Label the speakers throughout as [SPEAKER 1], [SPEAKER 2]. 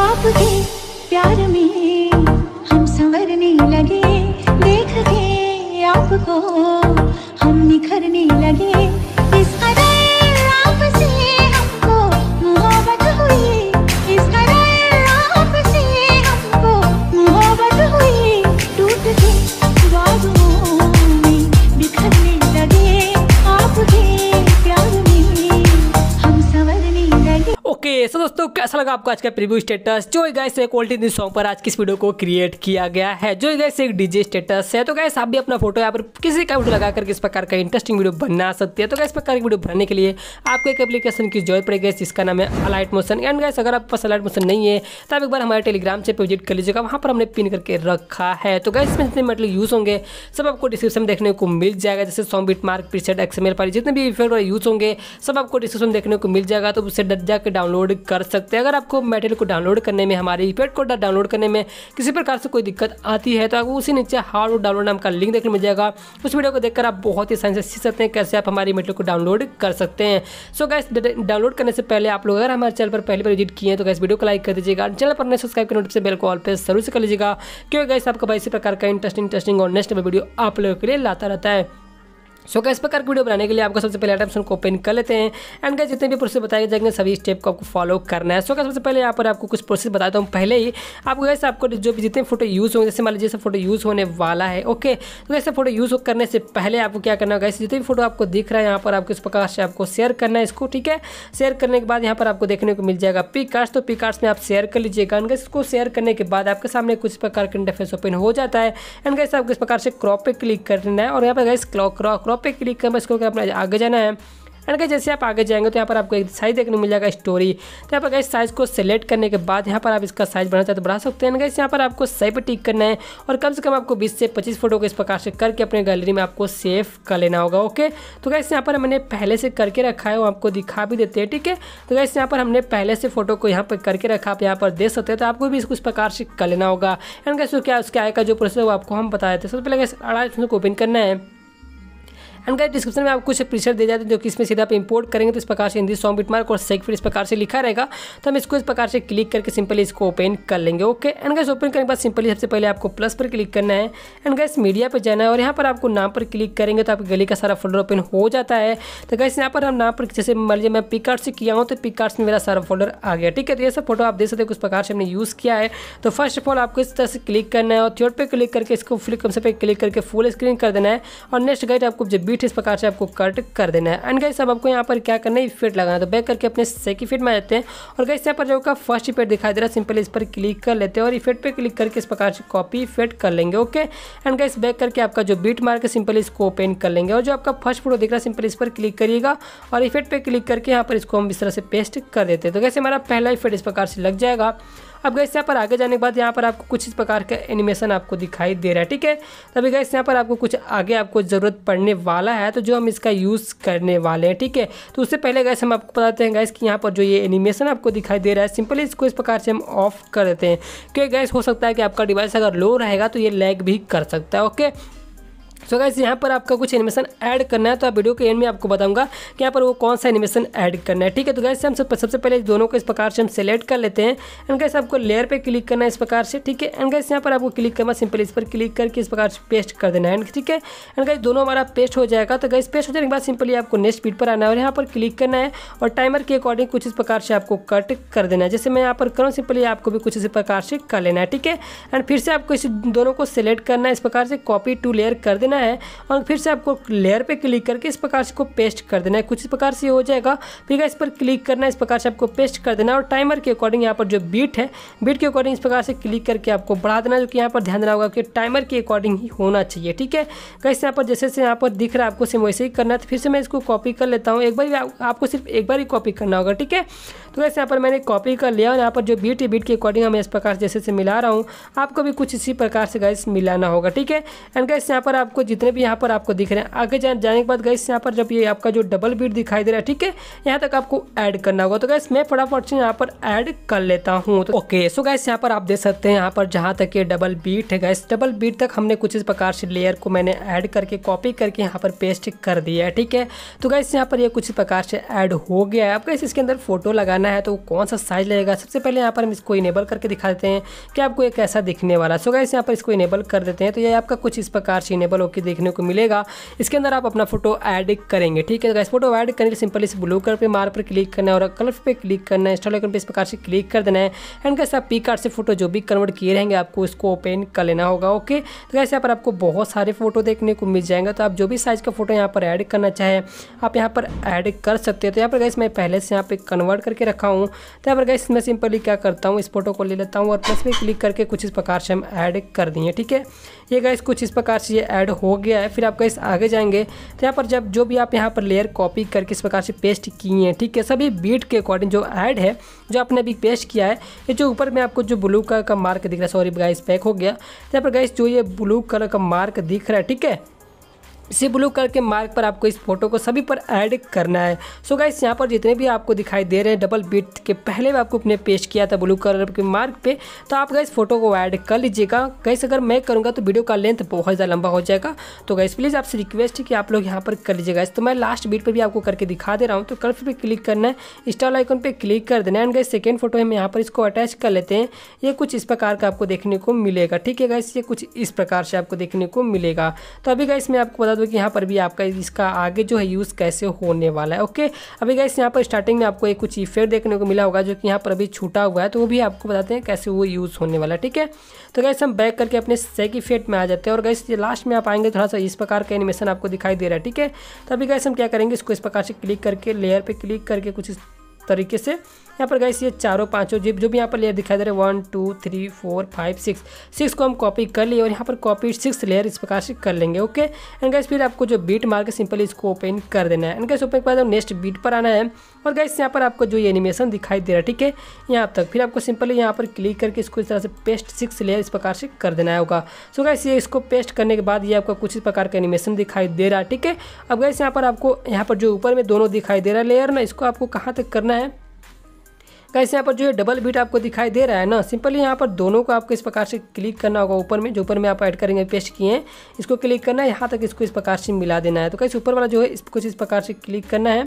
[SPEAKER 1] आपके प्यार में हम संवरने लगे देख के आपको हम निखरने लगे कैसा लगा आपको आज का प्रीव्यू स्टेटस जो गैस एक ओल्टी दिन सॉन्ग पर आज किस वीडियो को क्रिएट किया गया है जो गैस एक डीजे स्टेटस है तो गैस आप भी अपना फोटो यहाँ पर किसी का वीडियो लगा करके इस प्रकार का इंटरेस्टिंग वीडियो बना सकते हैं तो गैस प्रकार की वीडियो बनाने के लिए आपको एक एप्लीकेशन की जरूरत पड़ेगी जिसका नाम है अलाइट मोशन एंड गैस अगर आपके पास अलाइट मोशन नहीं है तो आप एक बार हमारे टेलीग्राम से विजिट कर लीजिएगा वहाँ पर हमने पिन करके रखा है तो गैस में जितने मेटल यूज़ होंगे सब आपको डिस्क्रिप्शन देखने को मिल जाएगा जैसे song beat mark preset XML पर जितने भी इफेक्ट यूज़ होंगे सब आपको डिस्क्रिप्शन देखने को मिल जाएगा तो उससे डर जाकर डाउनलोड कर सकते हैं अगर आपको मेटेरियल को डाउनलोड करने में हमारे इफेक्ट को डाउनलोड करने में किसी प्रकार से कोई दिक्कत आती है तो आपको उसी नीचे हार्ड डाउनलोड नाम का लिंक देखने मिल जाएगा उस वीडियो को देखकर आप बहुत ही आसानी से सीख सकते हैं कैसे आप हमारी मटेरियल को डाउनलोड कर सकते हैं सो गैस डाउनलोड करने से पहले आप लोग अगर हमारे चैनल पर पहली बार विजिट किए हैं तो गैस वीडियो को लाइक कर दीजिएगा चैनल पर सब्सक्राइब करने से बेल को ऑल पर जरूर से कर लीजिएगा क्योंकि गैस आपका इसी प्रकार का इंटरेस्टिंग इंटरेस्टिंग और नेक्स्ट वीडियो आप लोगों के लिए लाता रहता है सो so, इस प्रकार वीडियो बनाने के लिए आपको सबसे पहले आइटम्स को ओपन कर लेते हैं एंड गए जितने भी प्रोसेस बताए जाएंगे सभी स्टेप को आपको फॉलो करना है सो so, क्या सबसे पहले यहाँ पर आपको कुछ प्रोसेस बताता हूँ पहले ही आपको कैसे आपको जो भी जितने फोटो यूज़ होंगे जैसे मान लीजिए फोटो यूज़ होने वाला है ओके तो कैसे फोटो यूज़ करने से पहले आपको क्या करना होगा जितने भी फोटो आपको दिख रहा है यहाँ पर आपको इस प्रकार से आपको शेयर करना है इसको ठीक है शेयर करने के बाद यहाँ पर आपको देखने को मिल जाएगा पी तो पी में आप शेयर कर लीजिएगा एंड इसको शेयर करने के बाद आपके सामने कुछ प्रकार का इंटरफेस ओपन हो जाता है एंड कैसे आपको इस प्रकार से क्रॉप पर क्लिक करना है और यहाँ पर क्रॉ क्रॉ क्रॉप पे क्लिक करना इसको अपना आगे जाना है एंड गाइस जैसे आप आगे जाएंगे तो यहाँ पर आपको एक साइज देखने को मिल जाएगा स्टोरी तो यहाँ पर गाइस साइज़ को सेलेक्ट करने के बाद यहाँ पर आप इसका साइज बढ़ाना चाहते तो बढ़ा सकते हैं गाइस यहाँ पर आपको सही पर टिक करना है और कम से कम आपको 20 से 25 फोटो को इस प्रकार से करके अपने गैलरी में आपको सेव कर लेना होगा ओके तो गैस यहाँ पर मैंने पहले से करके रखा है वो आपको दिखा भी देते हैं ठीक है तो गैस यहाँ पर हमने पहले से फोटो को यहाँ पर करके रखा आप यहाँ पर दे सकते हैं तो आपको भी इसको इस प्रकार से कर लेना होगा एंड गैस क्या उसके आय का जो प्रोसेस है वो आपको हम बता देते हैं सबसे पहले गैस को ओपन करना है एंड गाइस डिस्क्रिप्शन में आपको कुछ प्रीसेट दे जाते हैं जो कि इसमें सीधा आप इम्पोर्ट करेंगे तो इस प्रकार से हिंदी सॉन्ग बिटमार्क और सेक फिर इस प्रकार से लिखा रहेगा तो हम इसको इस प्रकार से क्लिक करके सिंपली इसको ओपन कर लेंगे ओके एंड गाइस ओपन करने के बाद सिंपली सबसे पहले आपको प्लस पर क्लिक करना है एंड गाइस मीडिया पर जाना है और यहाँ पर आपको नाम पर क्लिक करेंगे तो आपकी गली का सारा फोल्डर ओपन हो जाता है तो गाइस यहाँ पर हम नाम पर जैसे मान लीजिए मैं पिक से किया हूँ तो पिक में मेरा सारा फोल्डर आ गया ठीक है तो ये सब फोटो आप देख सकते हो किस प्रकार से हमने यूज़ किया है तो फर्स्ट ऑफ ऑल आपको इस तरह से क्लिक करना है और थर्ड पर क्लिक करके इसको फ्लिक कम से क्लिक करके फुल स्क्रीन कर देना है और नेक्स्ट गाइड आपको जब बीट तो इस प्रकार से आपको कट कर देना है एंड गाइस अब आपको यहाँ पर क्या करना है फिट लगाना है तो बैक करके अपने सेकंड फिट में जाते हैं और गाइस यहाँ पर जो का फर्स्ट इफेट दिखाई दे रहा है सिंपल इस पर क्लिक कर लेते हैं और इफेक्ट पर क्लिक करके इस प्रकार से कॉपी इफेक्ट कर लेंगे ओके एंड गाइस बैक करके आपका जो बीट मार्क है सिंपल इसको ओपन कर लेंगे और जो आपका फर्स्ट फोटो दिख रहा है सिंपल इस पर क्लिक करिएगा और इफेक्ट पर क्लिक करके यहाँ पर इसको हम इस तरह से पेस्ट कर देते हैं तो कैसे हमारा पहला इफेक्ट इस प्रकार से लग जाएगा अब गैस यहाँ पर आगे जाने के बाद यहाँ पर आपको कुछ इस प्रकार का एनिमेशन आपको दिखाई दे रहा है ठीक है तभी गैस यहाँ पर आपको कुछ आगे आपको ज़रूरत पड़ने वाला है तो जो हम इसका यूज़ करने वाले हैं ठीक है तो उससे पहले गैस हम आपको बताते हैं गैस कि यहाँ पर जो ये एनिमेशन आपको दिखाई दे रहा है सिंपली इसको इस प्रकार से हम ऑफ कर देते हैं क्योंकि गैस हो सकता है कि आपका डिवाइस अगर लो रहेगा तो ये लैग भी कर सकता है ओके सो गाइज यहाँ पर आपका कुछ एनिमेशन ऐड करना है तो आप वीडियो के एंड में आपको बताऊंगा कि यहाँ पर वो कौन सा एनिमेशन ऐड करना है ठीक है तो गाइज हम सब सबसे पहले दोनों को इस प्रकार से हम सेलेक्ट कर लेते हैं एंड गाइस आपको लेयर पे क्लिक करना है इस प्रकार से ठीक है एंड गाइस यहाँ पर आपको क्लिक करना सिंपल इस पर क्लिक करके इस प्रकार से पेस्ट कर देना है एंड ठीक है एंड गाइस दोनों हमारा पेस्ट हो जाएगा तो गाइस पेस्ट हो जाने के बाद सिंपली आपको नेक्स्ट स्पीड पर आना है और यहाँ पर क्लिक करना है और टाइमर के अकॉर्डिंग कुछ इस प्रकार से आपको कट कर देना है जैसे मैं यहाँ पर करूँ सिंपली आपको भी कुछ इस प्रकार से कर लेना है ठीक है एंड फिर से आपको इस दोनों को सिलेक्ट करना है इस प्रकार से कॉपी टू लेयर कर देना देना है और फिर से आपको लेयर पे क्लिक करके इस प्रकार से को पेस्ट कर देना है कुछ इस प्रकार से हो जाएगा फिर इस पर क्लिक करना है इस प्रकार से आपको पेस्ट कर देना है और टाइमर के अकॉर्डिंग यहाँ पर जो बीट है बीट के अकॉर्डिंग इस प्रकार से क्लिक करके आपको बढ़ा देना जो कि यहाँ पर ध्यान देना होगा कि टाइमर के अकॉर्डिंग ही होना चाहिए ठीक है कैसे यहाँ पर जैसे जैसे यहाँ पर दिख रहा है आपको सिम वैसे ही करना है तो फिर से मैं इसको कॉपी कर लेता हूँ एक बार आपको सिर्फ एक बार ही कॉपी करना होगा ठीक है तो कैसे यहाँ पर मैंने कॉपी कर लिया और यहाँ पर जो बीट है बीट के अकॉर्डिंग हमें इस प्रकार से जैसे से मिला रहा हूँ आपको भी कुछ इसी प्रकार से गैस मिलाना होगा ठीक है एंड गैस यहाँ पर आपको आपको जितने भी यहाँ पर आपको दिख रहे हैं आगे जा, जाने के बाद गैस यहाँ पर जब ये आपका जो डबल बीट दिखाई दे रहा है ठीक है यहाँ तक आपको ऐड करना होगा तो गैस मैं फटाफट से यहाँ पर ऐड कर लेता हूँ तो ओके सो गैस यहाँ पर आप देख सकते हैं यहाँ पर जहाँ तक ये डबल बीट है गैस डबल बीट तक हमने कुछ इस प्रकार से लेयर को मैंने ऐड करके कॉपी करके यहाँ पर पेस्ट कर दिया है ठीक है तो गैस यहाँ पर ये कुछ प्रकार से ऐड हो गया है अब गैस इसके अंदर फोटो लगाना है तो कौन सा साइज लगेगा सबसे पहले यहाँ पर हम इसको इनेबल करके दिखा देते हैं कि आपको एक ऐसा दिखने वाला सो गैस यहाँ पर इसको इनेबल कर देते हैं तो ये आपका कुछ इस प्रकार से इनेबल के देखने को मिलेगा इसके अंदर आप अपना फोटो ऐड करेंगे ठीक है गैस फोटो ऐड करने के सिंपल इस ब्लू कलर पर मार पर क्लिक करना है और कलर पर क्लिक करना है इंस्टॉल पर इस प्रकार से क्लिक कर देना है एंड कैसे आप पी कार्ड से फोटो जो भी कन्वर्ट किए रहेंगे आपको उसको ओपन कर लेना होगा ओके तो कैसे यहाँ पर आपको बहुत सारे फोटो देखने को मिल जाएंगे तो आप जो भी साइज़ का फोटो यहाँ पर ऐड करना चाहें आप यहाँ पर ऐड कर सकते हैं तो यहाँ पर गैस मैं पहले से यहाँ पे कन्वर्ट करके रखा हूँ तो यहाँ पर गैस मैं सिंपली क्या करता हूँ इस फोटो को ले लेता हूँ और प्लस में क्लिक करके कुछ इस प्रकार से हम ऐड कर दिए ठीक है ये गाइस कुछ इस प्रकार से ये ऐड हो गया है फिर आप गाइस आगे जाएंगे तो यहाँ पर जब जो भी आप यहाँ पर लेयर कॉपी करके इस प्रकार से पेस्ट किए हैं ठीक है सभी बीट के अकॉर्डिंग जो ऐड है जो आपने अभी पेस्ट किया है ये जो ऊपर में आपको जो ब्लू कलर का मार्क दिख रहा है सॉरी गाइस पैक हो गया तो यहाँ पर गाइस जो ये ब्लू कलर का मार्क दिख रहा है ठीक है इसे ब्लू कलर के मार्क पर आपको इस फोटो को सभी पर ऐड करना है सो गाइस यहाँ पर जितने भी आपको दिखाई दे रहे हैं डबल बीट के पहले भी आपको अपने पेश किया था ब्लू कलर के मार्क पे तो आप गाइस फोटो को ऐड कर लीजिएगा गाइस अगर मैं करूँगा तो वीडियो का लेंथ बहुत ज़्यादा लंबा हो जाएगा तो गाइस प्लीज़ आपसे रिक्वेस्ट है कि आप लोग यहाँ पर कर लीजिएगा तो मैं लास्ट बीट पर भी आपको करके दिखा दे रहा हूँ तो कल पर क्लिक करना है स्टॉल आइकन पर क्लिक कर देना एंड गाइस सेकेंड फोटो हम यहाँ पर इसको अटैच कर लेते हैं ये कुछ इस प्रकार का आपको देखने को मिलेगा ठीक है गाइस ये कुछ इस प्रकार से आपको देखने को मिलेगा तो अभी गाइस मैं आपको बता कि यहाँ पर भी आपका इसका आगे जो है यूज़ कैसे होने वाला है ओके अभी गैस यहाँ पर स्टार्टिंग में आपको एक कुछ इफेक्ट देखने को मिला होगा जो कि यहाँ पर अभी छूटा हुआ है तो वो भी आपको बताते हैं कैसे वो यूज़ होने वाला है ठीक है तो गैस हम बैक करके अपने सेक इफेक्ट में आ जाते हैं और गैस ये लास्ट में आप आएंगे थोड़ा सा इस प्रकार का एनिमेशन आपको दिखाई दे रहा है ठीक है तो अभी गैस हम क्या करेंगे इसको इस प्रकार से क्लिक करके लेयर पर क्लिक करके कुछ इस तरीके से यहाँ पर गाइस ये चारों पाँचों जिप जो भी यहाँ पर लेयर दिखाई दे रहे हैं one two three four five six six को हम कॉपी कर लिए और यहाँ पर कॉपी सिक्स लेयर इस प्रकार से कर लेंगे ओके एंड गाइस फिर आपको जो बीट मार के सिंपली इसको ओपन कर देना है एंड गाइस ओपन के बाद नेक्स्ट बीट पर आना है और गाइस यहाँ पर आपको जो ये एनिमेशन दिखाई दे रहा है ठीक है यहाँ तक फिर आपको सिंपली यहाँ पर क्लिक करके इसको इस तरह से पेस्ट सिक्स लेयर इस प्रकार से कर देना होगा सो गाइस ये इसको पेस्ट करने के बाद ये आपका कुछ इस प्रकार का एनिमेशन दिखाई दे रहा है ठीक है अब गाइस यहाँ पर आपको यहाँ पर जो ऊपर में दोनों दिखाई दे रहा है लेयर ना इसको आपको कहाँ तक करना है कैसे यहाँ पर जो है डबल बीट आपको दिखाई दे रहा है ना सिंपली यहाँ पर दोनों को आपको इस प्रकार से क्लिक करना होगा ऊपर में जो ऊपर में आप ऐड करेंगे पेस्ट किए हैं इसको क्लिक करना है यहाँ तक इसको इस प्रकार से मिला देना है तो कैसे ऊपर वाला जो है कुछ इस प्रकार से क्लिक करना है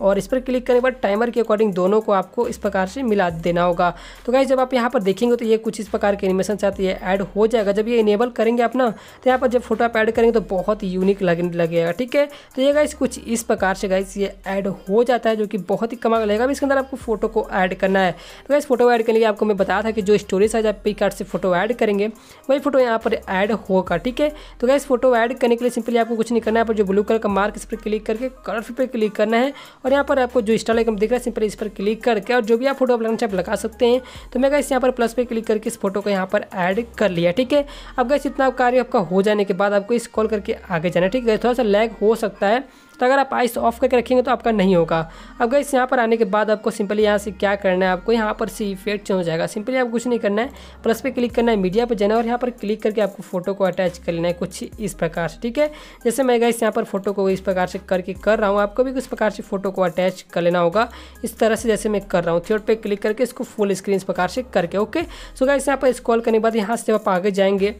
[SPEAKER 1] और इस पर क्लिक करने के बाद टाइमर के अकॉर्डिंग दोनों को आपको इस प्रकार से मिला देना होगा तो गाइज जब आप यहाँ पर देखेंगे तो ये कुछ इस प्रकार के एनिमेशन चाहते ये ऐड हो जाएगा जब ये इनेबल करेंगे आप ना तो यहाँ पर जब फोटो आप ऐड करेंगे तो बहुत यूनिक लगने लगेगा ठीक है तो ये गाइज कुछ इस प्रकार से गाइज ये ऐड हो जाता है जो कि बहुत ही कमाल लगेगा अब इसके अंदर आपको फोटो को ऐड करना है तो गाइज फोटो ऐड करने के लिए आपको मैं बताया था कि जो स्टोरेज है आप पी कार्ड से फोटो ऐड करेंगे वही फोटो यहाँ पर ऐड होगा ठीक है तो गाइज फोटो ऐड करने के लिए सिंपली आपको कुछ नहीं करना है पर जो ब्लू कलर का मार्क इस पर क्लिक करके कलर पर क्लिक करना है और और यहाँ पर आपको जो इंस्टॉल आइकन दिख रहा है सिंपल इस पर क्लिक करके और जो भी आप फोटो अपना चाहे लगा सकते हैं तो मैं गैस यहाँ पर प्लस पे क्लिक करके इस फोटो को यहाँ पर ऐड कर लिया ठीक है अब गैस इतना कार्य आपका हो जाने के बाद आपको इस कॉल करके आगे जाना ठीक है थोड़ा सा लैग हो सकता है तो अगर आप आइस ऑफ करके रखेंगे तो आपका नहीं होगा अब गैस यहाँ पर आने के बाद आपको सिंपली यहाँ से क्या करना है आपको यहाँ पर सी इफेक्ट चेंज हो जाएगा सिंपली आपको कुछ नहीं करना है प्लस पे क्लिक करना है मीडिया पर जाना है और यहाँ पर क्लिक करके आपको फोटो को अटैच कर लेना है कुछ इस प्रकार से ठीक है जैसे मैं गैस यहाँ पर फोटो को इस प्रकार से करके कर रहा हूँ आपको भी कुछ प्रकार से फोटो को अटैच कर लेना होगा इस तरह से जैसे मैं कर रहा हूँ थर्ड पर क्लिक करके इसको फुल स्क्रीन इस प्रकार से करके ओके सो गाइस यहाँ पर स्क्रॉल करने के बाद यहाँ से आप आगे जाएंगे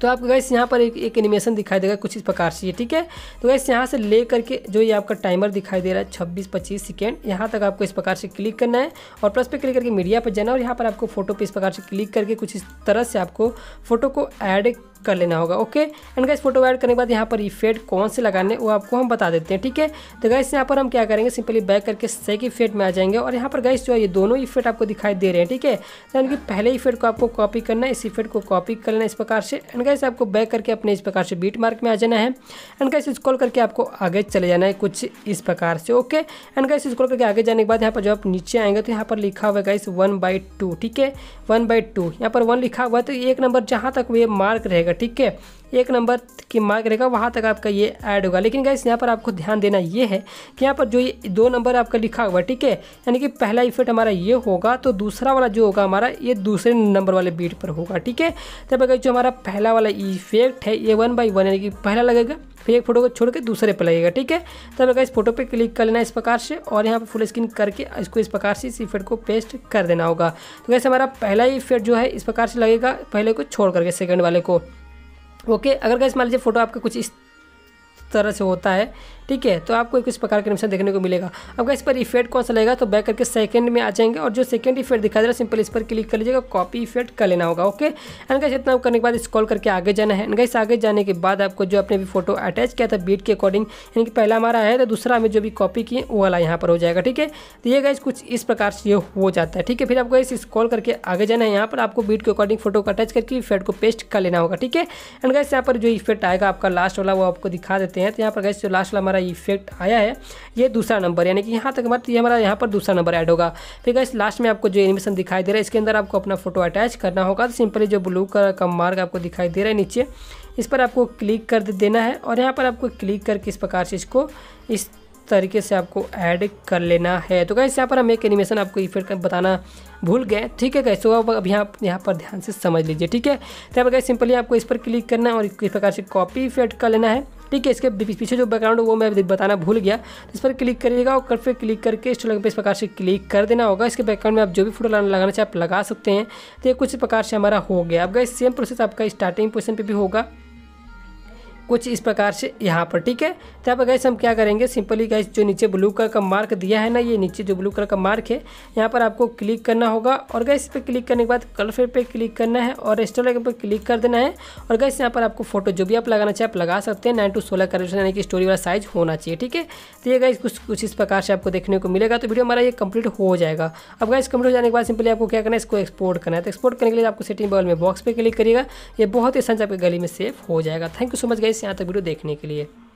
[SPEAKER 1] तो आपको गैस यहाँ पर एक एक एनिमेशन दिखाई देगा कुछ इस प्रकार से ठीक है तो गैस यहाँ से ले करके जो ये आपका टाइमर दिखाई दे रहा है छब्बीस पच्चीस सेकेंड यहाँ तक आपको इस प्रकार से क्लिक करना है और प्लस पे क्लिक करके मीडिया पर जाना और यहाँ पर आपको फोटो पर इस प्रकार से क्लिक करके कुछ इस तरह से आपको फोटो को ऐड कर लेना होगा okay and guys photo add करने के बाद यहाँ पर इफेक्ट कौन से लगाने वो आपको हम बता देते हैं ठीक है तो गैस यहाँ पर हम क्या करेंगे सिंपली बैक करके सेक इफेक्ट में आ जाएंगे और यहाँ पर गाइस जो है ये दोनों इफेक्ट आपको दिखाई दे रहे हैं ठीक है तो यानी कि पहले इफेक्ट को आपको कॉपी करना है इस इफेक्ट को कॉपी कर लेना इस प्रकार से एंड गाइस आपको बैक करके अपने इस प्रकार से बीट मार्क में आ जाना है एंड गाइस स्क्रॉल करके आपको आगे चले जाना है कुछ इस प्रकार से ओके एंड गाइस स्क्रॉल करके आगे जाने के बाद यहाँ पर जब आप नीचे आएंगे तो यहाँ पर लिखा हुआ है गाइस वन बाई ठीक है वन बाई यहाँ पर वन लिखा हुआ है तो एक नंबर जहाँ तक वे मार्क रहेगा रहेगा ठीक है एक नंबर की मार्क रहेगा वहाँ तक आपका ये ऐड होगा लेकिन गाइस यहाँ पर आपको ध्यान देना ये है कि यहाँ पर जो ये दो नंबर आपका लिखा हुआ है ठीक है यानी कि पहला इफेक्ट हमारा ये होगा तो दूसरा वाला जो होगा हमारा ये दूसरे नंबर वाले बीट पर होगा ठीक है तब अगर जो हमारा पहला वाला इफेक्ट है ये वन बाई वन यानी कि पहला लगेगा फिर एक फोटो को छोड़ के दूसरे पर लगेगा ठीक है तब अगर इस फोटो पर क्लिक कर लेना इस प्रकार से और यहाँ पर फुल स्क्रीन करके इसको इस प्रकार से इस इफेक्ट को पेस्ट कर देना होगा तो वैसे हमारा पहला इफेक्ट जो है इस प्रकार से लगेगा पहले को छोड़ करके सेकेंड वाले को ओके अगर गैस मान लीजिए फ़ोटो आपका कुछ इस तरह से होता है ठीक है तो आपको किस प्रकार का निशान देखने को मिलेगा अब इस पर इफेक्ट कौन सा लगेगा तो बैक करके सेकंड में आ जाएंगे और जो सेकंड इफेक्ट दिखा दे रहा है सिंपल इस पर क्लिक कर लीजिएगा कॉपी इफेक्ट कर लेना होगा ओके एंड गाइस इतना करने के बाद स्कॉल करके आगे जाना है एंड गाइस आगे जाने के बाद आपको जो अपने भी फोटो अटैच किया था बीट के अकॉर्डिंग यानी कि पहला हमारा है तो दूसरा हमें जो भी कॉपी किए वो वाला यहाँ पर हो जाएगा ठीक है तो ये गाइस कुछ इस प्रकार से ये हो जाता है ठीक है फिर आपको इस स्कॉल करके आगे जाना है यहाँ पर आपको बीट के अकॉर्डिंग फोटो को अटैच करके इफेक्ट को पेस्ट कर लेना होगा ठीक है एंड गाइस यहाँ पर जो इफेक्ट आएगा आपका लास्ट वाला वो आपको दिखा देते हैं तो यहाँ पर गैस जो लास्ट वाला हमारा हमारा इफेक्ट आया है ये दूसरा नंबर यानी कि यहाँ तक मत ये हमारा यहाँ पर दूसरा नंबर ऐड होगा फिर गाइस लास्ट में आपको जो एनिमेशन दिखाई दे रहा है इसके अंदर आपको अपना फोटो अटैच करना होगा तो सिंपली जो ब्लू कलर का मार्ग आपको दिखाई दे रहा है नीचे इस पर आपको क्लिक कर देना है और यहाँ पर आपको क्लिक करके इस प्रकार से इसको इस तरीके से आपको ऐड कर लेना है तो कैसे यहाँ पर हम एक एनिमेशन आपको इफेक्ट बताना भूल गए ठीक है कैसे तो अब अभी आप यहाँ पर ध्यान से समझ लीजिए ठीक है तो आप सिंपली आपको इस पर क्लिक करना है और इस प्रकार से कॉपी इफेक्ट कर लेना है ठीक है इसके पीछे जो बैकग्राउंड वो मैं बताना भूल गया तो इस पर क्लिक करिएगा और फिर क्लिक करके इस पर इस प्रकार से क्लिक कर देना होगा इसके बैकग्राउंड में आप जो भी फोटो लगाना चाहे आप लगा सकते हैं तो ये कुछ प्रकार से हमारा हो गया अब गए सेम प्रोसेस आपका स्टार्टिंग पोजिशन पर भी होगा कुछ इस प्रकार से यहाँ पर ठीक है तो यहाँ गैस हम क्या करेंगे सिंपली गैस जो नीचे ब्लू कलर का मार्क दिया है ना ये नीचे जो ब्लू कलर का मार्क है यहाँ पर आपको क्लिक करना होगा और गैस इस पर क्लिक करने के बाद कलर पर क्लिक करना है और रेस्टोर पर क्लिक कर देना है और गैस यहाँ पर आपको फोटो जो भी आप लगाना चाहे आप लगा सकते हैं नाइन टू सोलह कलर यानी कि स्टोरी वाला साइज होना चाहिए ठीक है तो ये गैस कुछ कुछ इस प्रकार से आपको देखने को मिलेगा तो वीडियो हमारा ये कंप्लीट हो जाएगा अब गैस कंप्लीट हो जाने के बाद सिंपली आपको क्या करना है इसको एक्सपोर्ट करना है तो एक्सपोर्ट करने के लिए आपको सिटिंग बॉल में बॉक्स पर क्लिक करिएगा ये बहुत ही आसान आपके गली में सेव हो जाएगा thank you so much guys से यहाँ तक वीडियो देखने के लिए